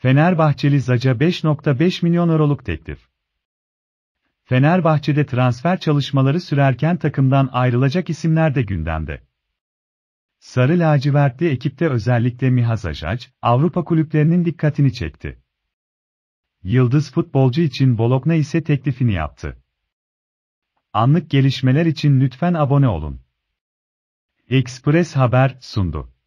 Fenerbahçeli Zaca 5.5 milyon euroluk teklif. Fenerbahçe'de transfer çalışmaları sürerken takımdan ayrılacak isimler de gündemde. Sarı lacivertli ekipte özellikle Mihaz Ajac, Avrupa kulüplerinin dikkatini çekti. Yıldız futbolcu için Bologna ise teklifini yaptı. Anlık gelişmeler için lütfen abone olun. Express Haber sundu.